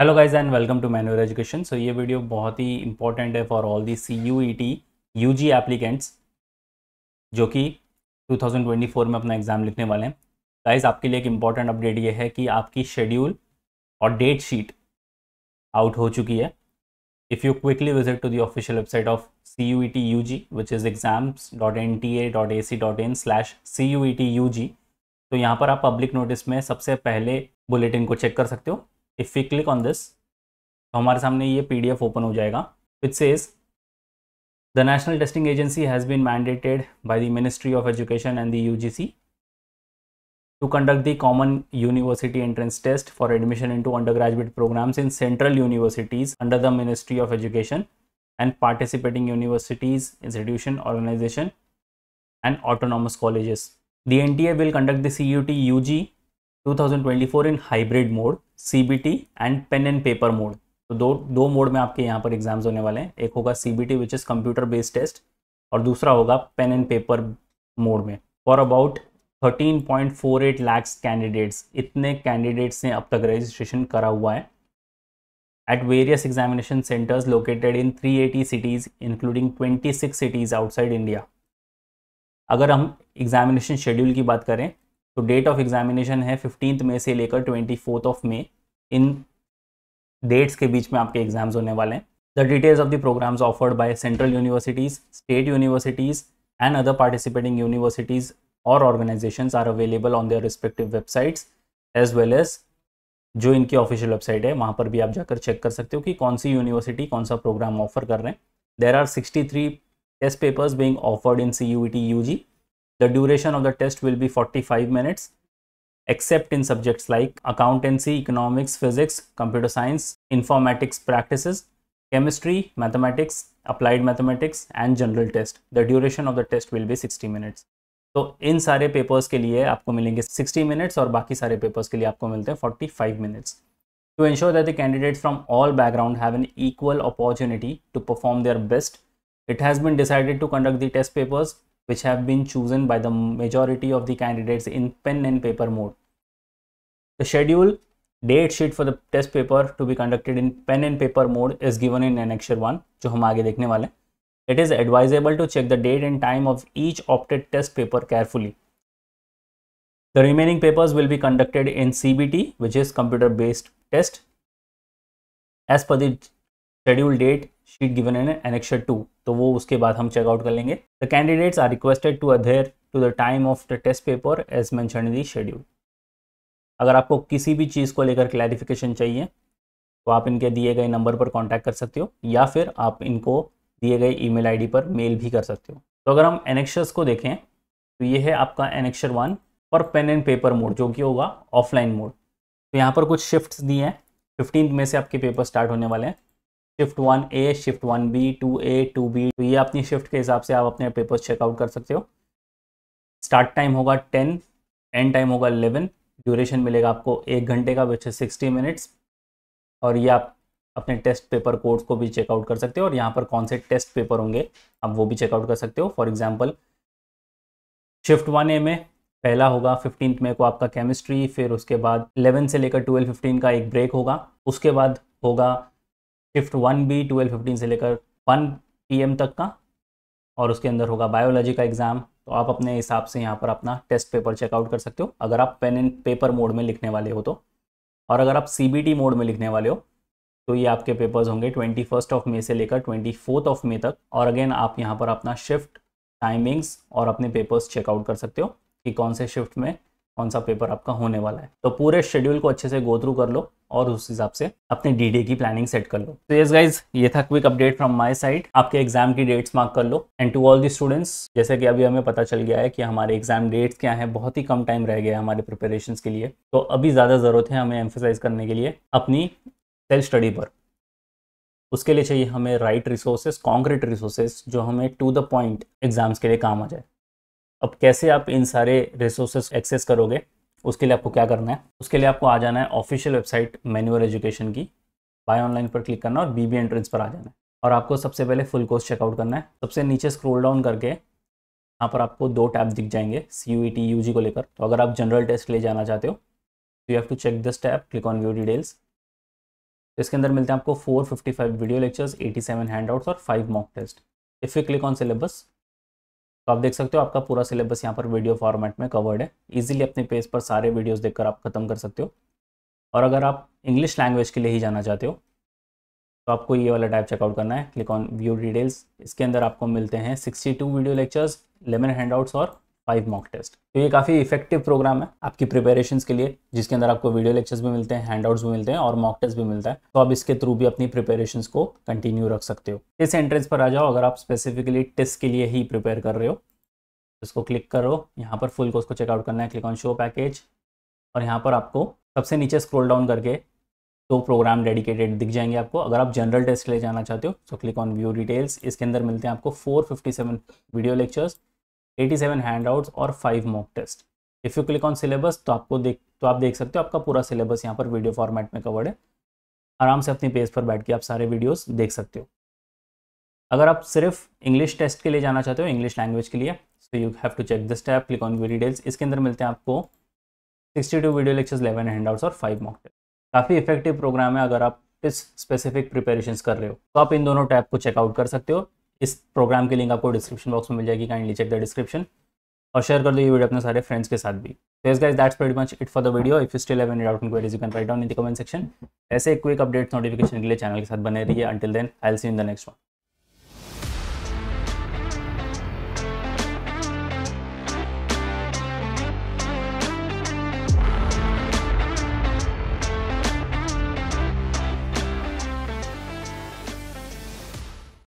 Hello guys and welcome to manual education so ये video बहुत ही इंपॉर्टेंट है for all the C U E T U G applicants जो कि 2024 में अपना एग्ज़ाम लिखने वाले हैं गाइस आपके लिए एक इम्पॉर्टेंट अपडेट ये है कि आपकी शेड्यूल और डेट शीट आउट हो चुकी है if you quickly visit to the official official website of C U E T U G which is exams dot N T A dot A C dot in slash C U E T U G तो यहाँ पर आप public notice में सबसे पहले bulletin को check कर सकते हो if we click on this तो हमारे सामने ये पीडीएफ ओपन हो जाएगा which says The National Testing Agency has been mandated by the Ministry of Education and the UGC to conduct the Common University Entrance Test for admission into undergraduate programs in central universities under the Ministry of Education and participating universities, institution, organization and autonomous colleges. The NTA will conduct the CUT UG 2024 in hybrid mode C and pen and paper mode तो दो दो mode में आपके यहाँ पर exams होने वाले हैं एक होगा C B T which is computer based test और दूसरा होगा पेन एंड पेपर मोड में फॉर अबाउट 13.48 लैक्स कैंडिडेट्स इतने कैंडिडेट्स ने अब तक रजिस्ट्रेशन करा हुआ है at various examination centres located in 380 cities including 26 cities outside India अगर हम एग्जामिनेशन शेड्यूल की बात करें तो डेट ऑफ एग्जामिनेशन है फिफ्टींथ मे से लेकर ट्वेंटी फोर्थ ऑफ मे इन डेट्स के बीच में आपके एग्जाम्स होने वाले हैं the details of the programmes offered by central universities state universities and other participating universities और organisation are available on their respective websites as well as जो इनकी ऑफिशियल वेबसाइट है वहाँ पर भी आप जाकर चेक कर सकते हो कि कौन सी यूनिवर्सिटी कौन सा प्रोग्राम ऑफर कर रहे हैं there are sixty three test papers being offered in C U T U G The duration of the test will be 45 minutes, except in subjects like accountancy, economics, physics, computer science, informatics practices, chemistry, mathematics, applied mathematics and general test. The duration of the test will be 60 minutes. So, in sare papers ke liye aapko milenge 60 minutes, or बाकी sare papers ke liye aapko milte 45 minutes. to ensure that the candidates from all background have an equal opportunity to perform their best. It has been decided to conduct the test papers which have been chosen by the majority of the candidates in pen and paper mode. The schedule date sheet for the test paper to be conducted in pen and paper mode is given in annexure 1, जो हम आगे देखने वाले it is advisable to check the date and time of each opted test paper carefully. The remaining papers will be conducted in CBT, which is computer based test. As per the schedule date sheet given in annexure two तो वो उसके बाद हम check out कर लेंगे the candidates are requested to adhere to the time of the test paper as mention schedule अगर आपको किसी भी चीज़ को लेकर क्लैरिफिकेशन चाहिए तो आप इनके दिए गए नंबर पर कॉन्टैक्ट कर सकते हो या फिर आप इनको दिए गए ईमेल आईडी पर मेल भी कर सकते हो तो अगर हम एनेक्शर्स को देखें तो ये है आपका एनेक्शर वन पर पेन एंड पेपर मोड जो कि होगा ऑफलाइन मोड तो यहाँ पर कुछ शिफ्ट्स दिए हैं फिफ्टीन में से आपके पेपर स्टार्ट होने वाले हैं shift one A shift one B two A two B तो ये अपनी शिफ्ट के हिसाब से आप अपने पेपर्स चेकआउट कर सकते हो स्टार्ट टाइम होगा टेन एंड टाइम होगा इलेवन ड्यूरेशन मिलेगा आपको एक घंटे का विच सिक्सटी मिनट्स और ये आप अपने टेस्ट पेपर कोर्स को भी चेकआउट कर सकते हो और यहाँ पर कौन से टेस्ट पेपर होंगे आप वो भी चेकआउट कर सकते हो for example shift one A में पहला होगा फिफ्टीन में को आपका केमिस्ट्री फिर उसके बाद इलेवन से लेकर ट्वेल्व फिफ्टीन का एक ब्रेक होगा उसके बाद होगा shift one B twelve fifteen से लेकर वन पी तक का और उसके अंदर होगा बायोलॉजी का एग्ज़ाम तो आप अपने हिसाब से यहाँ पर अपना टेस्ट पेपर चेकआउट कर सकते हो अगर आप पेन एंड पेपर मोड में लिखने वाले हो तो और अगर आप सी मोड में लिखने वाले हो तो ये आपके पेपर्स होंगे ट्वेंटी फर्स्ट ऑफ मे से लेकर ट्वेंटी फोर्थ ऑफ मे तक और अगेन आप यहाँ पर अपना शिफ्ट टाइमिंग्स और अपने पेपर्स चेकआउट कर सकते हो कि कौन से शिफ्ट में कौन सा पेपर आपका होने वाला है तो पूरे शेड्यूल को अच्छे से गो थ्रू कर लो और उस हिसाब से अपने डी डे की प्लानिंग सेट कर लो तो यस गाइज ये था quick update from my side आपके एग्जाम की डेट्स मार्क कर लो and to all the students जैसे कि अभी हमें पता चल गया है कि हमारे एग्जाम डेट्स क्या है बहुत ही कम टाइम रह गया है हमारे प्रिपेरेशन के लिए तो अभी ज़्यादा ज़रूरत है हमें एम्फोसाइज करने के लिए अपनी सेल्फ स्टडी पर उसके लिए चाहिए हमें राइट रिसोर्सेज कॉन्क्रीट रिसोर्सेज जो हमें टू द पॉइंट एग्जाम्स के लिए काम आ जाए अब कैसे आप इन सारे रिसोर्सेज एक्सेस करोगे उसके लिए आपको क्या करना है उसके लिए आपको आ जाना है ऑफिशियल वेबसाइट मैन्यूअल एजुकेशन की बाय ऑनलाइन पर क्लिक करना और बीबी एंट्रेंस पर आ जाना है और आपको सबसे पहले फुल कोर्स चेकआउट करना है सबसे नीचे स्क्रोल डाउन करके यहाँ पर आपको दो टैब दिख जाएंगे C U T U G को लेकर तो अगर आप जनरल टेस्ट ले जाना चाहते हो तो you have to check this tab click on view details तो इसके अंदर मिलते हैं आपको five video lectures hand handouts और five mock test if you click on syllabus तो आप देख सकते हो आपका पूरा सिलेबस यहाँ पर वीडियो फॉर्मेट में कवर्ड है इजीली अपने पेज पर सारे वीडियोस देखकर आप खत्म कर सकते हो और अगर आप इंग्लिश लैंग्वेज के लिए ही जाना चाहते हो तो आपको ये वाला टाइप चेकआउट करना है क्लिक ऑन व्यू डिटेल्स इसके अंदर आपको मिलते हैं सिक्सटी टू वीडियो लेक्चर्स लेमन हैंड आउट्स और फाइव मॉक टेस्ट तो ये काफ़ी इफेक्टिव प्रोग्राम है आपकी प्रिपेरेशन के लिए जिसके अंदर आपको वीडियो लेक्चर्स भी मिलते हैं हैंड भी मिलते हैं और मॉक टेस्ट भी मिलता है तो आप इसके थ्रू भी अपनी प्रिपेरेशन को कंटिन्यू रख सकते हो इस एंट्रेंस पर आ जाओ अगर आप स्पेसिफिकली टेस्ट के लिए ही प्रिपेयर कर रहे हो इसको क्लिक करो यहाँ पर फुल कोर्स को चेकआउट करना है क्लिक ऑन शो पैकेज और यहाँ पर आपको सबसे नीचे स्क्रॉल डाउन करके दो प्रोग्राम डेडिकेटेड दिख जाएंगे आपको अगर आप जनरल टेस्ट के लिए जाना चाहते हो तो क्लिक ऑन व्यू डिटेल्स इसके अंदर मिलते हैं आपको 457 video lectures eighty hand handouts और five mock test if you click on syllabus तो आपको देख तो आप देख सकते हो आपका पूरा सिलेबस यहाँ पर वीडियो फॉर्मेट में कवर्ड है आराम से अपनी पेज पर बैठ के आप सारे वीडियोस देख सकते हो अगर आप सिर्फ इंग्लिश टेस्ट के लिए जाना चाहते हो इंग्लिश लैंग्वेज के लिए so you have to check this tap click on details इसके अंदर मिलते हैं आपको 62 वीडियो लेक्चर्स 11 आउट्स और 5 मॉक टेस्ट काफ़ी इफेक्टिव प्रोग्राम है अगर आप इस स्पेसिफिक प्रिपेरेशन कर रहे हो तो आप इन दोनों टैप को चेकआउट कर सकते हो इस प्रोग्राम की लिंक आपको डिस्क्रिप्शन बॉक्स में मिल जाएगी काइंडली चेक द डिस्क्रिप्शन और शेयर कर दो ये वीडियो अपने सारे फ्रेंड्स के साथ भी तो इस guys that's very much it for the video if you still have any doubt in queries you can write down in the comment section ऐसे क्विक अपडेट्स नोटिफिकेशन के लिए चैनल के साथ बने रहिए until then I will see in the next one